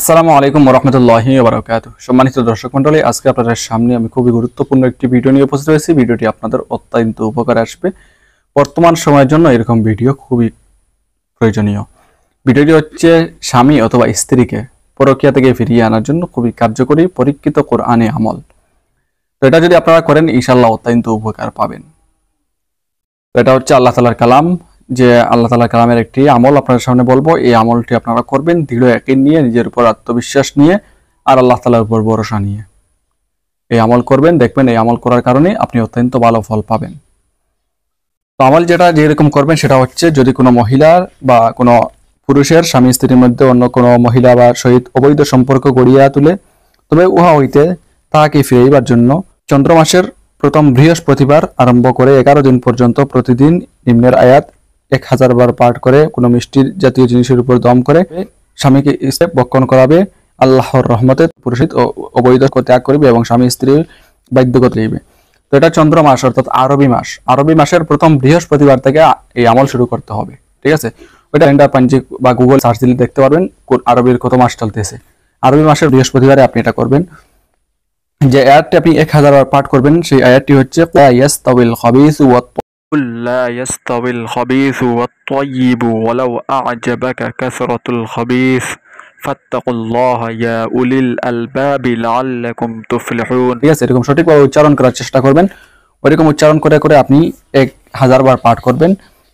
আসসালামু আলাইকুম রহমতুল্লাহ বারাকাত সম্মানিত দর্শক মন্ডলী আজকে আপনাদের সামনে আমি খুবই গুরুত্বপূর্ণ একটি ভিডিও নিয়ে উপস্থিত হয়েছি ভিডিওটি আপনাদের অত্যন্ত উপকার আসবে বর্তমান সময়ের জন্য এরকম ভিডিও খুবই প্রয়োজনীয় ভিডিওটি হচ্ছে স্বামী অথবা স্ত্রীকে পরকিয়া থেকে ফিরিয়ে আনার জন্য খুবই কার্যকরী পরীক্ষিত কোরআনে আমল তো এটা যদি আপনারা করেন ইনশাল্লাহ অত্যন্ত উপকার পাবেন এটা হচ্ছে আল্লাহ তালার কালাম যে আল্লাহ তালা কালামের একটি আমল আপনাদের সামনে বলবো এই আমলটি আপনারা করবেন দৃঢ় একে নিয়ে নিজের উপর আত্মবিশ্বাস নিয়ে আর আল্লাহ তালার উপর ভরসা নিয়ে এই আমল করবেন দেখবেন এই আমল করার কারণে আপনি অত্যন্ত ভালো ফল পাবেন তো আমল যেটা যেরকম করবেন সেটা হচ্ছে যদি কোনো মহিলার বা কোনো পুরুষের স্বামী স্ত্রীর মধ্যে অন্য কোনো মহিলা বা সহিত অবৈধ সম্পর্ক গড়িয়া তুলে তবে উহা হইতে তাহাকে ফিরাইবার জন্য চন্দ্রমাসের প্রথম বৃহস্পতিবার আরম্ভ করে এগারো দিন পর্যন্ত প্রতিদিন নিম্নের আয়াত এক হাজার বার পাঠ করে কোনো মিষ্টির জাতীয় জিনিসের উপর দম করে স্বামীকে স্টেপ বক্ষণ করাবে আল্লাহর রহমতে পুরুষিত ও অবৈধ ত্যাগ করিবে এবং স্বামী স্ত্রীর বাধ্যগত হইবে তো এটা চন্দ্র মাস অর্থাৎ আরবি মাস আরবি মাসের প্রথম বৃহস্পতিবার থেকে এই আমল শুরু করতে হবে ঠিক আছে ওইটা ক্যালেন্ডার পাঞ্জি বা গুগল সার্চ দিলে দেখতে পারবেন আরবির কত মাস চলতেছে আরবি মাসের বৃহস্পতিবারে আপনি এটা করবেন যে আয়াতটি আপনি এক হাজার বার পাঠ করবেন সেই আয়াতটি হচ্ছে তবিল হবিস لا يستوي الخبيث والطيب ولو أعجبك كثرة الخبيث ফাত্তাকুল ইয়া উলিল আলবাবি লাআল্লাকুম তুফলিহুন ঠিক আছে এরকম সঠিকভাবে উচ্চারণ করার চেষ্টা করবেন ওরকম উচ্চারণ করে করে আপনি এক হাজার বার পাঠ করবেন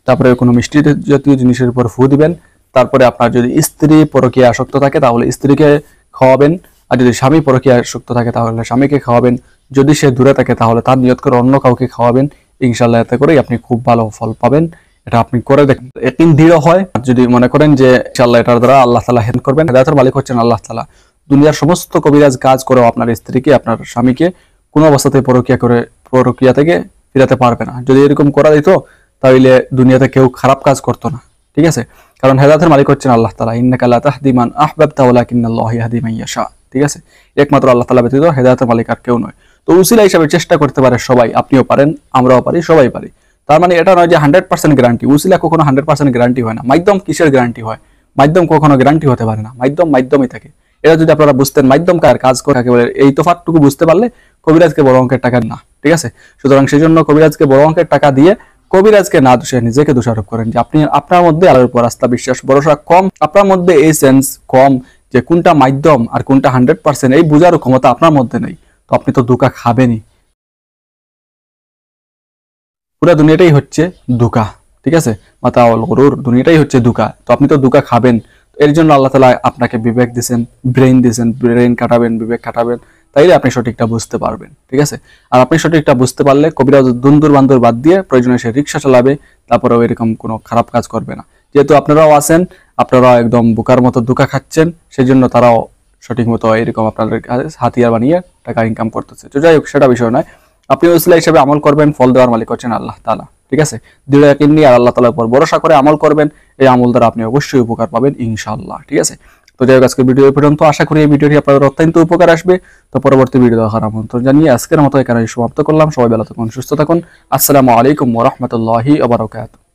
তারপরে কোনো মিষ্টি জাতীয় জিনিসের উপর ফু দিবেন তারপরে আপনার যদি স্ত্রী পরকীয়া আসক্ত থাকে তাহলে স্ত্রীকে খাওয়াবেন আর যদি স্বামী পরকীয়া আসক্ত থাকে তাহলে স্বামীকে খাওয়াবেন যদি সে দূরে থাকে তাহলে তার নিয়ত করে অন্য কাউকে খাওয়াবেন ইনশাল্লাহ এতে করেই আপনি খুব ভালো ফল পাবেন এটা আপনি করে দেখেন একদিন দৃঢ় হয় যদি মনে করেন যে ইনশাল্লাহ এটার দ্বারা আল্লাহ তালা হেন করবেন হেদায়তের মালিক হচ্ছেন আল্লাহ তালা দুনিয়ার সমস্ত কবিরাজ কাজ করেও আপনার স্ত্রীকে আপনার স্বামীকে কোনো অবস্থাতে প্রক্রিয়া করে প্রক্রিয়া থেকে ফিরাতে পারবে না যদি এরকম করা দিত তাহলে দুনিয়াতে কেউ খারাপ কাজ করতো না ঠিক আছে কারণ হেদায়তের মালিক হচ্ছেন আল্লাহ তালা ইন্নাকাল্লা তাহদিমান আহবাব তাউলা কিন্নাল্লাহ ইয়াহদিমাইয়া শাহ ঠিক আছে একমাত্র আল্লাহ তালা ব্যতীত হেদায়তের মালিক আর কেউ নয় তো উসিলা হিসাবে চেষ্টা করতে পারে সবাই আপনিও পারেন আমরাও পারি সবাই পারি তার মানে এটা নয় যে হান্ড্রেড পার্সেন্ট গ্যারান্টি উসিলা কখনো হান্ড্রেড পার্সেন্ট গ্যারান্টি হয় না মাধ্যম কিসের গ্যারান্টি হয় মাধ্যম কখনো গ্যারান্টি হতে পারে না মাধ্যম মাধ্যমই থাকে এটা যদি আপনারা বুঝতেন মাধ্যম কার কাজ করে কাকে এই তোফাতটুকু বুঝতে পারলে কবিরাজকে বড় অঙ্কের টাকা না ঠিক আছে সুতরাং সেই জন্য কবিরাজকে বড় অঙ্কের টাকা দিয়ে কবিরাজকে না দোষে নিজেকে দোষারোপ করেন যে আপনি আপনার মধ্যে আলোর উপর আস্থা বিশ্বাস ভরসা কম আপনার মধ্যে এই সেন্স কম যে কোনটা মাধ্যম আর কোনটা হান্ড্রেড পার্সেন্ট এই বোঝারও ক্ষমতা আপনার মধ্যে নেই তো আপনি তো ধোকা খাবেনই পুরো দুনিয়াটাই হচ্ছে ধোকা ঠিক আছে মাতা গরুর দুনিয়াটাই হচ্ছে ধোকা তো আপনি তো ধোকা খাবেন এর জন্য আল্লাহ তালা আপনাকে বিবেক দিয়েছেন ব্রেন দিয়েছেন ব্রেন কাটাবেন বিবেক কাটাবেন তাইলে আপনি সঠিকটা বুঝতে পারবেন ঠিক আছে আর আপনি সঠিকটা বুঝতে পারলে কবিরা দুন্দুর বান্দুর বাদ দিয়ে প্রয়োজনে সে রিক্সা চালাবে তারপরেও এরকম কোনো খারাপ কাজ করবে না যেহেতু আপনারাও আছেন আপনারাও একদম বোকার মতো দুকা খাচ্ছেন সেই জন্য তারাও সঠিক মতো এরকম আপনাদের হাতিয়ার বানিয়ে টাকা ইনকাম করতেছে তো যাই হোক সেটা বিষয় নয় আপনি ওসিলা হিসেবে আমল করবেন ফল দেওয়ার মালিক হচ্ছেন আল্লাহ তালা ঠিক আছে দৃঢ় একই নিয়ে আর আল্লাহ তালার উপর ভরসা করে আমল করবেন এই আমল দ্বারা আপনি অবশ্যই উপকার পাবেন ইনশাল্লাহ ঠিক আছে তো যাই হোক আজকে ভিডিও পর্যন্ত আশা করি এই ভিডিওটি আপনাদের অত্যন্ত উপকার আসবে তো পরবর্তী ভিডিও দেখার আমন্ত্রণ জানিয়ে আজকের মতো এখানে সমাপ্ত করলাম সবাই বেলা থাকুন সুস্থ থাকুন আসসালামু আলাইকুম ওরহমতুল্লাহি আবরকাত